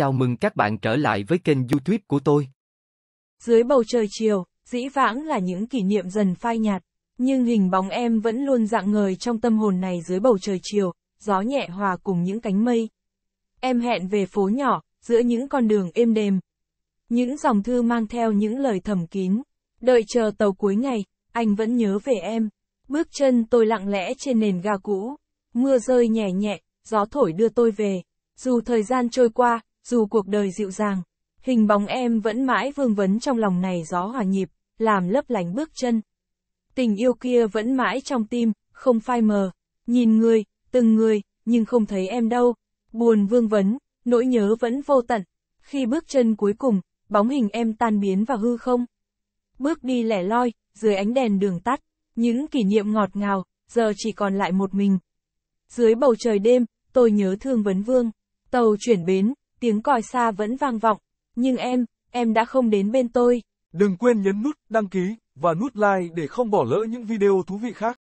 Chào mừng các bạn trở lại với kênh YouTube của tôi. Dưới bầu trời chiều, dĩ vãng là những kỷ niệm dần phai nhạt, nhưng hình bóng em vẫn luôn dạng ngời trong tâm hồn này dưới bầu trời chiều, gió nhẹ hòa cùng những cánh mây. Em hẹn về phố nhỏ, giữa những con đường êm đềm. Những dòng thư mang theo những lời thầm kín, đợi chờ tàu cuối ngày, anh vẫn nhớ về em. Bước chân tôi lặng lẽ trên nền ga cũ, mưa rơi nhẹ nhẹ, gió thổi đưa tôi về. Dù thời gian trôi qua, dù cuộc đời dịu dàng, hình bóng em vẫn mãi vương vấn trong lòng này gió hòa nhịp, làm lấp lánh bước chân. Tình yêu kia vẫn mãi trong tim, không phai mờ, nhìn người, từng người, nhưng không thấy em đâu, buồn vương vấn, nỗi nhớ vẫn vô tận. Khi bước chân cuối cùng, bóng hình em tan biến vào hư không. Bước đi lẻ loi, dưới ánh đèn đường tắt, những kỷ niệm ngọt ngào, giờ chỉ còn lại một mình. Dưới bầu trời đêm, tôi nhớ thương vấn vương, tàu chuyển bến, tiếng còi xa vẫn vang vọng, nhưng em, em đã không đến bên tôi. Đừng quên nhấn nút đăng ký và nút like để không bỏ lỡ những video thú vị khác.